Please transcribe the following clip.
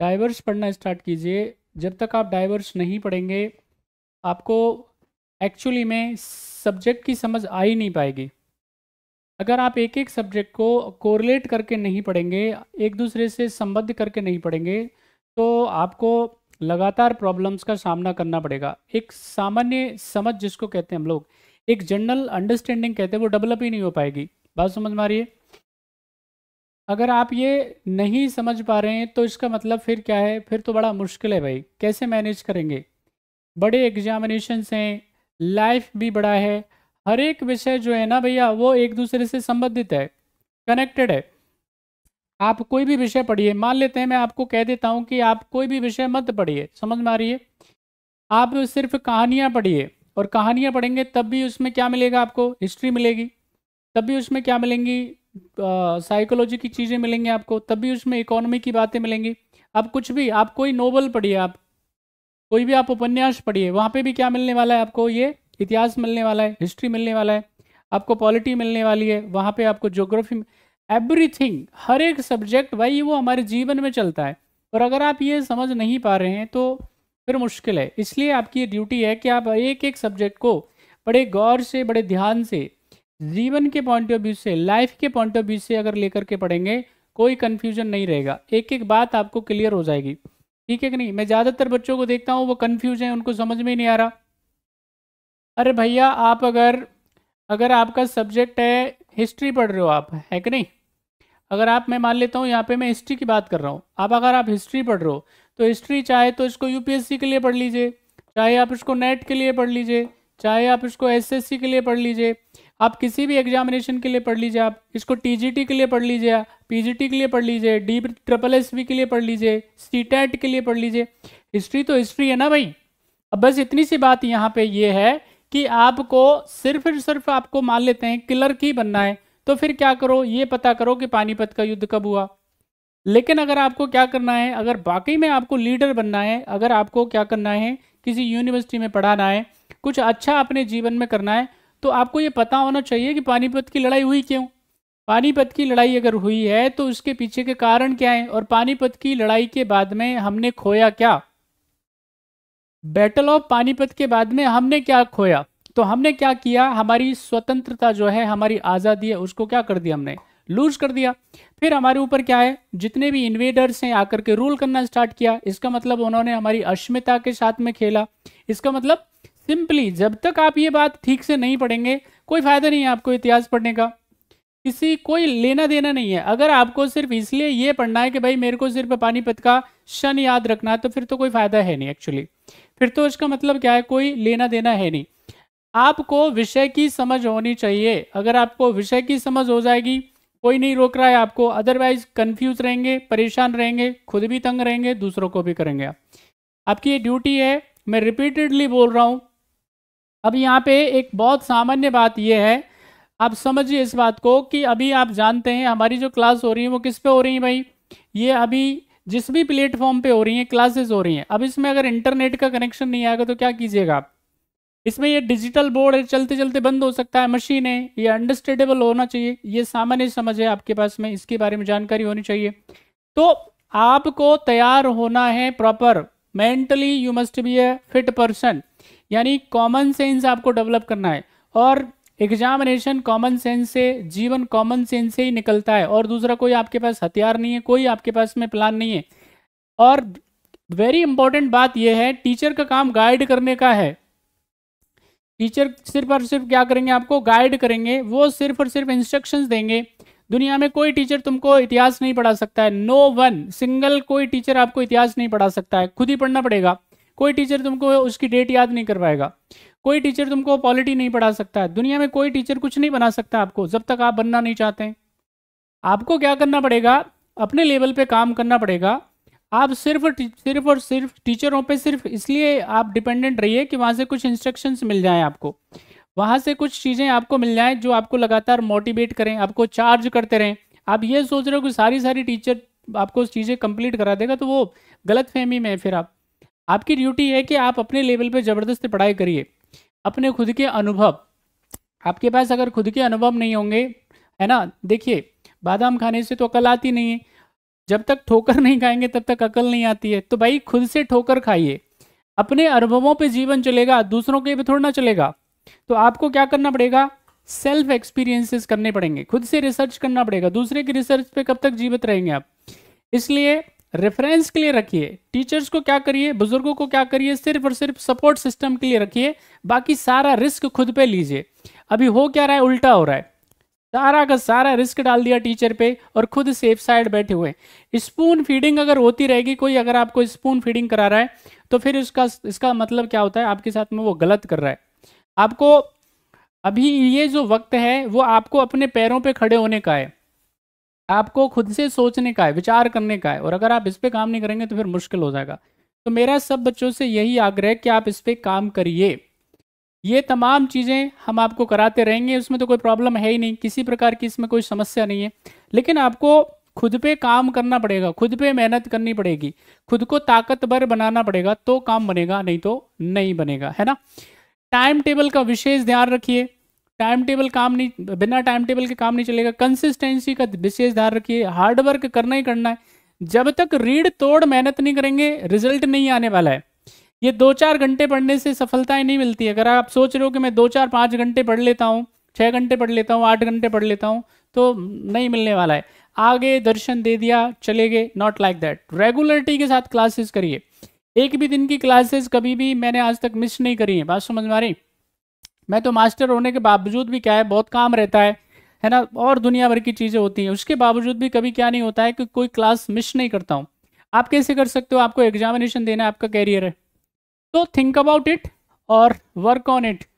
diverse पढ़ना start कीजिए जब तक आप डाइवर्स नहीं पढ़ेंगे आपको एक्चुअली में सब्जेक्ट की समझ आ ही नहीं पाएगी अगर आप एक एक सब्जेक्ट को कोरिलेट करके नहीं पढ़ेंगे एक दूसरे से संबद्ध करके नहीं पढ़ेंगे तो आपको लगातार प्रॉब्लम्स का सामना करना पड़ेगा एक सामान्य समझ जिसको कहते हैं हम लोग एक जनरल अंडरस्टैंडिंग कहते हैं वो डेवलप ही नहीं हो पाएगी बात समझ में आ रही है अगर आप ये नहीं समझ पा रहे हैं तो इसका मतलब फिर क्या है फिर तो बड़ा मुश्किल है भाई कैसे मैनेज करेंगे बड़े एग्जामिनेशंस हैं लाइफ भी बड़ा है हर एक विषय जो है ना भैया वो एक दूसरे से संबंधित है कनेक्टेड है आप कोई भी विषय पढ़िए मान लेते हैं मैं आपको कह देता हूँ कि आप कोई भी विषय मत पढ़िए समझ में आ रही है आप सिर्फ कहानियाँ पढ़िए और कहानियाँ पढ़ेंगे तब भी उसमें क्या मिलेगा आपको हिस्ट्री मिलेगी तब भी उसमें क्या मिलेंगी साइकोलॉजी की चीज़ें मिलेंगी आपको तब भी उसमें इकोनॉमी की बातें मिलेंगी आप कुछ भी आप कोई नोवेल पढ़िए आप कोई भी आप उपन्यास पढ़िए वहाँ पे भी क्या मिलने वाला है आपको ये इतिहास मिलने वाला है हिस्ट्री मिलने वाला है आपको पॉलिटी मिलने वाली है वहाँ पे आपको ज्योग्राफी एवरीथिंग हर एक सब्जेक्ट भाई वो हमारे जीवन में चलता है और अगर आप ये समझ नहीं पा रहे हैं तो फिर मुश्किल है इसलिए आपकी ये ड्यूटी है कि आप एक एक सब्जेक्ट को बड़े गौर से बड़े ध्यान से जीवन के पॉइंट ऑफ व्यू से लाइफ के पॉइंट ऑफ व्यू से अगर लेकर के पढ़ेंगे कोई कन्फ्यूजन नहीं रहेगा एक एक बात आपको क्लियर हो जाएगी ठीक है कि नहीं मैं ज़्यादातर बच्चों को देखता हूँ वो कन्फ्यूज हैं उनको समझ में ही नहीं आ रहा अरे भैया आप अगर अगर आपका सब्जेक्ट है हिस्ट्री पढ़ रहे हो आप है कि नहीं अगर आप मैं मान लेता हूँ यहाँ पे मैं हिस्ट्री की बात कर रहा हूँ आप अगर आप हिस्ट्री पढ़ रहे हो तो हिस्ट्री चाहे तो इसको यूपीएससी के लिए पढ़ लीजिए चाहे आप इसको नेट के लिए पढ़ लीजिए चाहे आप इसको एसएससी के लिए पढ़ लीजिए आप किसी भी एग्जामिनेशन के लिए पढ़ लीजिए आप इसको टीजीटी के लिए पढ़ लीजिए पीजीटी के लिए पढ़ लीजिए डी ट्रिपल एस के लिए पढ़ लीजिए सी के लिए पढ़ लीजिए हिस्ट्री तो हिस्ट्री है ना भाई अब बस इतनी सी बात यहाँ पे ये है कि आपको सिर्फ सिर्फ आपको मान लेते हैं किलर की बनना है तो फिर क्या करो ये पता करो कि पानीपत का युद्ध कब हुआ लेकिन अगर आपको क्या करना है अगर बाकी में आपको लीडर बनना है अगर आपको क्या करना है किसी यूनिवर्सिटी में पढ़ाना है कुछ अच्छा अपने जीवन में करना है तो आपको ये पता होना चाहिए कि पानीपत की लड़ाई हुई क्यों पानीपत की लड़ाई अगर हुई है तो उसके पीछे के कारण क्या है और पानीपत की लड़ाई के बाद में हमने खोया क्या बैटल ऑफ पानीपत के बाद में हमने क्या खोया तो हमने क्या किया हमारी स्वतंत्रता जो है हमारी आज़ादी है उसको क्या कर दिया हमने लूज कर दिया फिर हमारे ऊपर क्या है जितने भी इन्वेडर्स हैं आकर के रूल करना स्टार्ट किया इसका मतलब उन्होंने हमारी अस्मिता के साथ में खेला इसका मतलब सिंपली जब तक आप ये बात ठीक से नहीं पढ़ेंगे कोई फ़ायदा नहीं है आपको इतिहास पढ़ने का किसी कोई लेना देना नहीं है अगर आपको सिर्फ इसलिए ये पढ़ना है कि भाई मेरे को सिर्फ पानीपत का शन याद रखना है तो फिर तो कोई फ़ायदा है नहीं एक्चुअली फिर तो इसका मतलब क्या है कोई लेना देना है नहीं आपको विषय की समझ होनी चाहिए अगर आपको विषय की समझ हो जाएगी कोई नहीं रोक रहा है आपको अदरवाइज कन्फ्यूज रहेंगे परेशान रहेंगे खुद भी तंग रहेंगे दूसरों को भी करेंगे आपकी ये ड्यूटी है मैं रिपीटेडली बोल रहा हूँ अब यहाँ पे एक बहुत सामान्य बात यह है आप समझिए इस बात को कि अभी आप जानते हैं हमारी जो क्लास हो रही है वो किस पे हो रही है भाई ये अभी जिस भी प्लेटफॉर्म पे हो रही है क्लासेस हो रही हैं अब इसमें अगर इंटरनेट का कनेक्शन नहीं आएगा तो क्या कीजिएगा आप इसमें ये डिजिटल बोर्ड है चलते चलते बंद हो सकता है मशीन है ये अंडरस्टेडेबल होना चाहिए ये सामान्य समझ है आपके पास में इसके बारे में जानकारी होनी चाहिए तो आपको तैयार होना है proper mentally you must be a fit person यानी कॉमन सेंस आपको डेवलप करना है और एग्जामिनेशन कॉमन सेंस से जीवन कॉमन सेंस से ही निकलता है और दूसरा कोई आपके पास हथियार नहीं है कोई आपके पास में प्लान नहीं है और वेरी इंपॉर्टेंट बात यह है टीचर का काम गाइड करने का है टीचर सिर्फ और सिर्फ क्या करेंगे आपको गाइड करेंगे वो सिर्फ और सिर्फ इंस्ट्रक्शंस देंगे दुनिया में कोई टीचर तुमको इतिहास नहीं पढ़ा सकता है नो वन सिंगल कोई टीचर आपको इतिहास नहीं पढ़ा सकता है खुद ही पढ़ना पड़ेगा कोई टीचर तुमको उसकी डेट याद नहीं कर पाएगा कोई टीचर तुमको पॉलिटी नहीं पढ़ा सकता है दुनिया में कोई टीचर कुछ नहीं बना सकता आपको जब तक आप बनना नहीं चाहते हैं आपको क्या करना पड़ेगा अपने लेवल पे काम करना पड़ेगा आप सिर्फ सिर्फ और सिर्फ टीचरों पे सिर्फ इसलिए आप डिपेंडेंट रहिए कि वहाँ से कुछ इंस्ट्रक्शंस मिल जाएं आपको वहाँ से कुछ चीज़ें आपको मिल जाएं जो आपको लगातार मोटिवेट करें आपको चार्ज करते रहें आप ये सोच रहे हो कि सारी सारी टीचर आपको चीज़ें कंप्लीट करा देगा तो वो गलत फहमी में है फिर आप आपकी ड्यूटी है कि आप अपने लेवल पे ज़बरदस्त पढ़ाई करिए अपने खुद के अनुभव आपके पास अगर खुद के अनुभव नहीं होंगे है ना देखिए बादाम खाने से तो अकल आती नहीं है जब तक ठोकर नहीं खाएंगे तब तक अकल नहीं आती है तो भाई खुद से ठोकर खाइए अपने अनुभवों पे जीवन चलेगा दूसरों के भी थोड़ा ना चलेगा तो आपको क्या करना पड़ेगा सेल्फ एक्सपीरियंसेस करने पड़ेंगे खुद से रिसर्च करना पड़ेगा दूसरे की रिसर्च पे कब तक जीवित रहेंगे आप इसलिए रेफरेंस के लिए रखिए टीचर्स को क्या करिए बुजुर्गों को क्या करिए सिर्फ और सिर्फ सपोर्ट सिस्टम के लिए रखिए बाकी सारा रिस्क खुद पे लीजिए अभी हो क्या रहा है उल्टा हो रहा है सारा का सारा रिस्क डाल दिया टीचर पे और खुद सेफ साइड बैठे हुए स्पून फीडिंग अगर होती रहेगी कोई अगर आपको स्पून फीडिंग करा रहा है तो फिर उसका इसका मतलब क्या होता है आपके साथ में वो गलत कर रहा है आपको अभी ये जो वक्त है वो आपको अपने पैरों पे खड़े होने का है आपको खुद से सोचने का है विचार करने का है और अगर आप इस पर काम नहीं करेंगे तो फिर मुश्किल हो जाएगा तो मेरा सब बच्चों से यही आग्रह कि आप इस पर काम करिए ये तमाम चीज़ें हम आपको कराते रहेंगे उसमें तो कोई प्रॉब्लम है ही नहीं किसी प्रकार की इसमें कोई समस्या नहीं है लेकिन आपको खुद पे काम करना पड़ेगा खुद पे मेहनत करनी पड़ेगी खुद को ताकतवर बनाना पड़ेगा तो काम बनेगा नहीं तो नहीं बनेगा है ना टाइम टेबल का विशेष ध्यान रखिए टाइम टेबल काम नहीं बिना टाइम टेबल के काम नहीं चलेगा कंसिस्टेंसी का विशेष ध्यान रखिए हार्डवर्क करना ही करना है जब तक रीढ़ तोड़ मेहनत नहीं करेंगे रिजल्ट नहीं आने वाला है ये दो चार घंटे पढ़ने से ही नहीं मिलती अगर आप सोच रहे हो कि मैं दो चार पाँच घंटे पढ़ लेता हूँ छः घंटे पढ़ लेता हूँ आठ घंटे पढ़ लेता हूँ तो नहीं मिलने वाला है आगे दर्शन दे दिया चले गए नॉट लाइक दैट रेगुलरिटी के साथ क्लासेस करिए एक भी दिन की क्लासेस कभी भी मैंने आज तक मिस नहीं करी है बात समझ में आ रही मैं तो मास्टर होने के बावजूद भी क्या है बहुत काम रहता है है ना और दुनिया भर की चीज़ें होती हैं उसके बावजूद भी कभी क्या नहीं होता है कि कोई क्लास मिस नहीं करता हूँ आप कैसे कर सकते हो आपको एग्जामिनेशन देना आपका कैरियर है तो थिंक अबाउट इट और वर्क ऑन इट